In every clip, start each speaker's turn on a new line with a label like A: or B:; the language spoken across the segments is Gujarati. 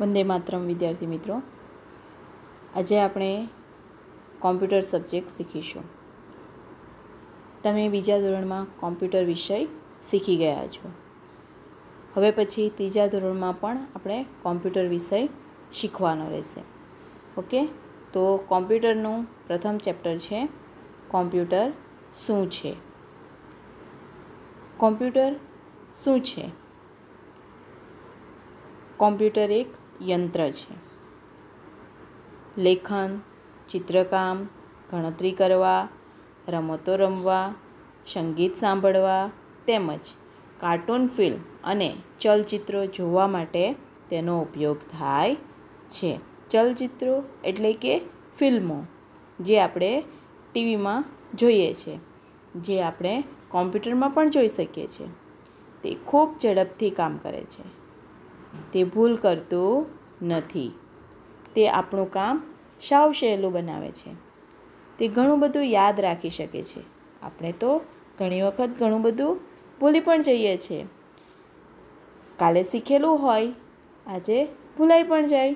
A: વંદે માત્રમ વિદ્યાર્થી મિત્રો આજે આપણે કોમ્પ્યુટર સબ્જેક્ટ શીખીશું તમે બીજા ધોરણમાં કોમ્પ્યુટર વિષય શીખી ગયા છો હવે પછી ત્રીજા ધોરણમાં પણ આપણે કોમ્પ્યુટર વિષય શીખવાનો રહેશે ઓકે તો કોમ્પ્યુટરનું પ્રથમ ચેપ્ટર છે કોમ્પ્યુટર શું છે કોમ્પ્યુટર શું છે કોમ્પ્યુટર એક યંત્ર છે લેખન ચિત્રકામ ગણતરી કરવા રમતો રમવા સંગીત સાંભળવા તેમજ કાર્ટૂન ફિલ્મ અને ચલચિત્રો જોવા માટે તેનો ઉપયોગ થાય છે ચલચિત્રો એટલે કે ફિલ્મો જે આપણે ટીવીમાં જોઈએ છે જે આપણે કોમ્પ્યુટરમાં પણ જોઈ શકીએ છીએ તે ખૂબ ઝડપથી કામ કરે છે તે ભૂલ કરતું નથી તે આપણું કામ સાવ સહેલું બનાવે છે તે ઘણું બધું યાદ રાખી શકે છે આપણે તો ઘણી વખત ઘણું બધું ભૂલી પણ જઈએ છીએ કાલે શીખેલું હોય આજે ભૂલાઈ પણ જાય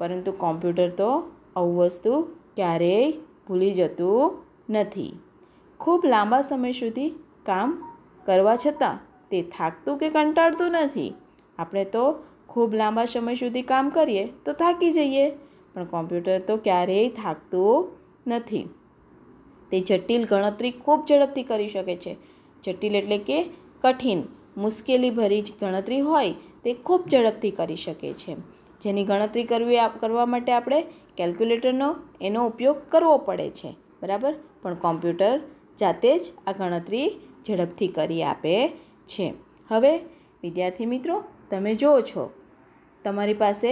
A: પરંતુ કોમ્પ્યુટર તો આવું વસ્તુ ક્યારેય ભૂલી જતું નથી ખૂબ લાંબા સમય સુધી કામ કરવા છતાં તે થાકતું કે કંટાળતું નથી આપણે તો ખૂબ લાંબા સમય સુધી કામ કરીએ તો થાકી જઈએ પણ કોમ્પ્યુટર તો ક્યારેય થાકતું નથી તે જટિલ ગણતરી ખૂબ ઝડપથી કરી શકે છે જટિલ એટલે કે કઠિન મુશ્કેલી ભરી ગણતરી હોય તે ખૂબ ઝડપથી કરી શકે છે જેની ગણતરી કરવી કરવા માટે આપણે કેલ્ક્યુલેટરનો એનો ઉપયોગ કરવો પડે છે બરાબર પણ કોમ્પ્યુટર જાતે જ આ ગણતરી ઝડપથી કરી આપે છે હવે વિદ્યાર્થી મિત્રો તમે જુઓ છો તમારી પાસે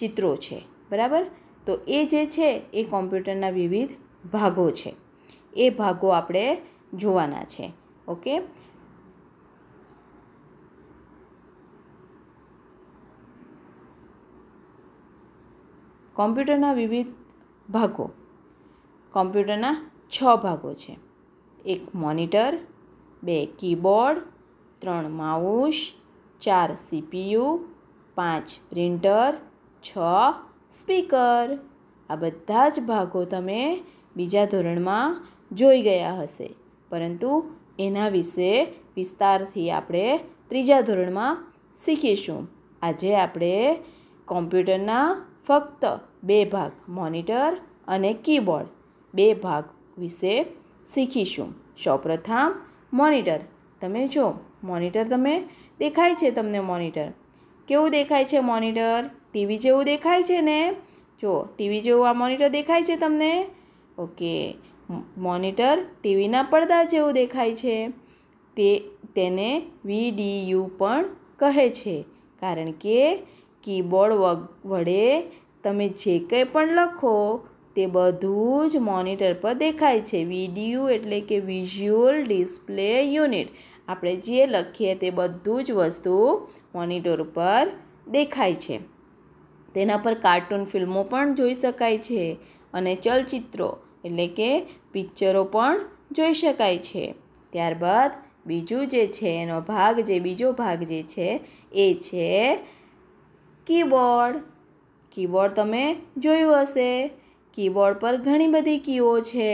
A: ચિત્રો છે બરાબર તો એ જે છે એ કોમ્પ્યુટરના વિવિધ ભાગો છે એ ભાગો આપણે જોવાના છે ઓકે કોમ્પ્યુટરના વિવિધ ભાગો કોમ્પ્યુટરના છ ભાગો છે એક મોનિટર બે કીબોર્ડ ત્રણ માઉસ ચાર સીપીયુ પાંચ પ્રિન્ટર છ સ્પીકર આ બધા જ ભાગો તમે બીજા ધોરણમાં જોઈ ગયા હશે પરંતુ એના વિશે વિસ્તારથી આપણે ત્રીજા ધોરણમાં શીખીશું આજે આપણે કોમ્પ્યુટરના ફક્ત બે ભાગ મોનિટર અને કીબોર્ડ બે ભાગ વિશે શીખીશું સૌપ્રથમ મોનિટર તમે જો મોનિટર તમે દેખાય છે તમને મોનિટર કેવું દેખાય છે મોનિટર ટીવી જેવું દેખાય છે ને જો ટીવી જેવું આ મોનિટર દેખાય છે તમને ઓકે મોનિટર ટીવીના પડદા જેવું દેખાય છે તે તેને વીડીયુ પણ કહે છે કારણ કે કીબોર્ડ વડે તમે જે કંઈ પણ લખો તે બધું જ મોનિટર પર દેખાય છે વીડીયુ એટલે કે વિઝ્યુઅલ ડિસ્પ્લે યુનિટ આપણે જે લખીએ તે બધું જ વસ્તુ મોનિટર ઉપર દેખાય છે તેના પર કાર્ટૂન ફિલ્મો પણ જોઈ શકાય છે અને ચલચિત્રો એટલે કે પિક્ચરો પણ જોઈ શકાય છે ત્યારબાદ બીજું જે છે એનો ભાગ જે બીજો ભાગ જે છે એ છે કીબોર્ડ કીબોર્ડ તમે જોયું હશે કીબોર્ડ પર ઘણી બધી કીઓ છે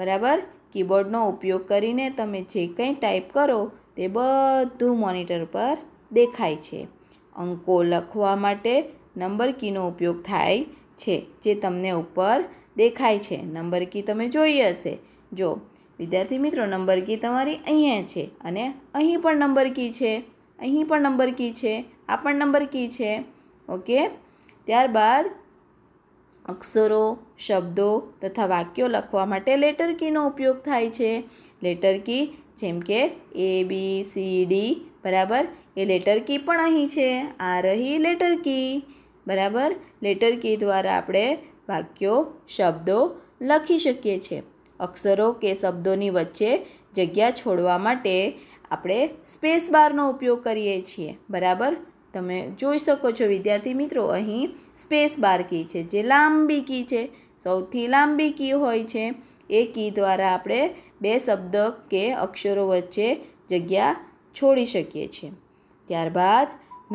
A: બરાબર કીબોર્ડનો ઉપયોગ કરીને તમે જે કંઈ ટાઈપ કરો તે બધું મોનિટર પર દેખાય છે અંકો લખવા માટે નંબર કીનો ઉપયોગ થાય છે જે તમને ઉપર દેખાય છે નંબર કી તમે જોઈ હશે જો વિદ્યાર્થી મિત્રો નંબર કી તમારી અહીંયા છે અને અહીં પણ નંબર કી છે અહીં પણ નંબર કી છે આ પણ નંબર કી છે ઓકે ત્યારબાદ અક્ષરો શબ્દો તથા વાક્યો લખવા માટે લેટર કીનો ઉપયોગ થાય છે લેટર કી જેમ કે એ બી સી ડી બરાબર એ લેટર કી પણ અહીં છે આ રહી લેટર કી બરાબર લેટર કી દ્વારા આપણે વાક્યો શબ્દો લખી શકીએ છીએ અક્ષરો કે શબ્દોની વચ્ચે જગ્યા છોડવા માટે આપણે સ્પેસ બારનો ઉપયોગ કરીએ છીએ બરાબર તમે જોઈ શકો છો વિદ્યાર્થી મિત્રો અહીં સ્પેસ બાર કી છે જે લાંબી કી છે સૌથી લાંબી કી હોય છે એ કી દ્વારા આપણે બે શબ્દ કે અક્ષરો વચ્ચે જગ્યા છોડી શકીએ છીએ ત્યારબાદ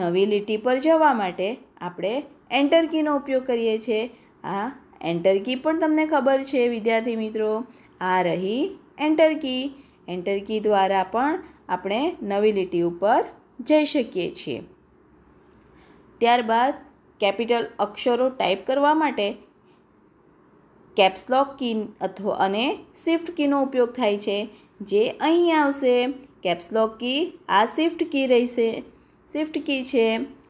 A: નવી લીટી પર જવા માટે આપણે એન્ટર કીનો ઉપયોગ કરીએ છીએ આ એન્ટર કી પણ તમને ખબર છે વિદ્યાર્થી મિત્રો આ રહી એન્ટર કી એન્ટર કી દ્વારા પણ આપણે નવી લીટી ઉપર જઈ શકીએ છીએ ત્યારબાદ કેપિટલ અક્ષરો ટાઈપ કરવા માટે કેપ્સલોક કી અથવા અને શિફ્ટ કીનો ઉપયોગ થાય છે જે અહીં આવશે કેપ્સલોક કી આ શિફ્ટ કી રહેશે શિફ્ટ કી છે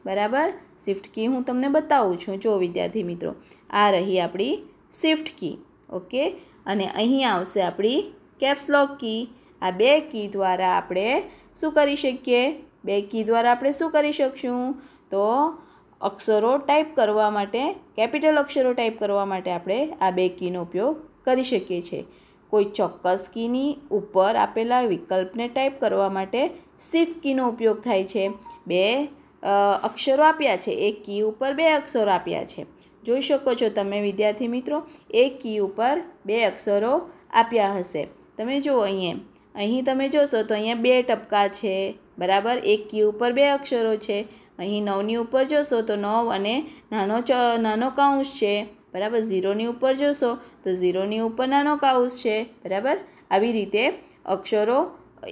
A: બરાબર શિફ્ટ કી હું તમને બતાવું છું જો વિદ્યાર્થી મિત્રો આ રહી આપણી શિફ્ટ કી ઓકે અને અહીં આવશે આપણી કેપ્સલોક કી આ બે કી દ્વારા આપણે શું કરી શકીએ બે કી દ્વારા આપણે શું કરી શકશું તો અક્ષરો ટાઈપ કરવા માટે કેપિટલ અક્ષરો ટાઈપ કરવા માટે આપણે આ બે કીનો ઉપયોગ કરી શકીએ છીએ કોઈ ચોક્કસ કીની ઉપર આપેલા વિકલ્પને ટાઈપ કરવા માટે સિફ કીનો ઉપયોગ થાય છે બે અક્ષરો આપ્યા છે એક કી ઉપર બે અક્ષરો આપ્યા છે જોઈ શકો છો તમે વિદ્યાર્થી મિત્રો એક કી ઉપર બે અક્ષરો આપ્યા હશે તમે જુઓ અહીંયા અહીં તમે જોશો તો અહીંયા બે ટપકા છે બરાબર એક કી ઉપર બે અક્ષરો છે અહીં નવની ઉપર જોશો તો નવ અને નાનો ચ નાનો કાઉન્સ છે બરાબર ઝીરોની ઉપર જોશો તો ઝીરોની ઉપર નાનો કાઉન્સ છે બરાબર આવી રીતે અક્ષરો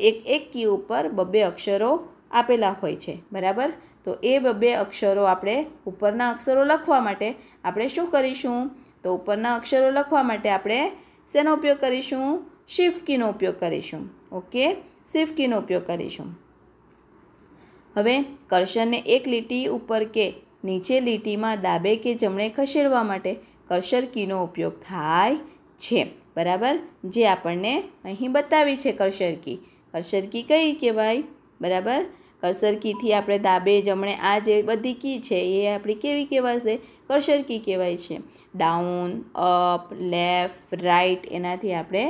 A: એક એક કી ઉપર બબ્બે અક્ષરો આપેલા હોય છે બરાબર તો એ બબ્બે અક્ષરો આપણે ઉપરના અક્ષરો લખવા માટે આપણે શું કરીશું તો ઉપરના અક્ષરો લખવા માટે આપણે શેનો ઉપયોગ કરીશું શિફ્ટ કીનો ઉપયોગ કરીશું ઓકે શિફ્ટ કીનો ઉપયોગ કરીશું હવે કર્ષણને એક લીટી ઉપર કે નીચે લીટીમાં દાબે કે જમણે ખસેડવા માટે કર્ષર કીનો ઉપયોગ થાય છે બરાબર જે આપણને અહીં બતાવી છે કર્ષર કી કર્ષર કી કઈ કહેવાય બરાબર કર્સર કીથી આપણે દાબે જમણે આ જે બધી કી છે એ આપણી કેવી કહેવાશે કર્સર કી કહેવાય છે ડાઉન અપ લેફ્ટ રાઈટ એનાથી આપણે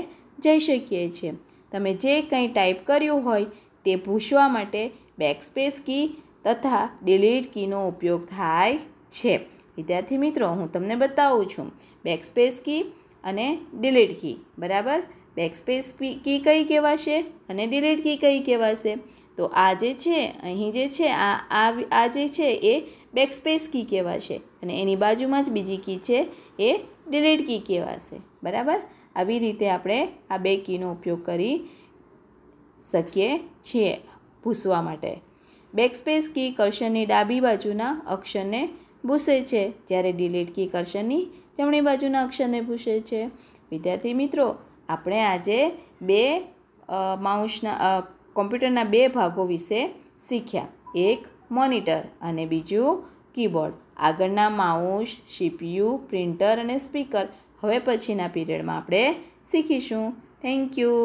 A: જઈ શકીએ છીએ તમે જે કંઈ ટાઈપ કર્યું હોય તે પૂછવા માટે બેકસ્પેસ કી તથા ડિલીટ કીનો ઉપયોગ થાય છે વિદ્યાર્થી મિત્રો હું તમને બતાવું છું બેકસ્પેસ કી અને ડિલીટ કી બરાબર બેકસ્પેસ કી કઈ કહેવાશે અને ડિલીટ કી કઈ કહેવાશે તો આ જે છે અહીં જે છે આ આ જે છે એ બેકસ્પેસ કી કહેવાશે અને એની બાજુમાં જ બીજી કી છે એ ડિલીટ કી કહેવાશે બરાબર આવી રીતે આપણે આ બે કીનો ઉપયોગ કરી શકીએ છીએ ભૂંસવા માટે બેકસ્પેસ કી કર્શનની ડાબી બાજુના અક્ષરને ભૂસે છે જ્યારે ડિલીટ કી કર્શનની જમણી બાજુના અક્ષરને ભૂસે છે વિદ્યાર્થી મિત્રો આપણે આજે બે માઉસના કોમ્પ્યુટરના બે ભાગો વિશે શીખ્યા એક મોનિટર અને બીજું કીબોર્ડ આગળના માઉસ સીપીયુ પ્રિન્ટર અને સ્પીકર હવે પછીના પીરિયડમાં આપણે શીખીશું થેન્ક યુ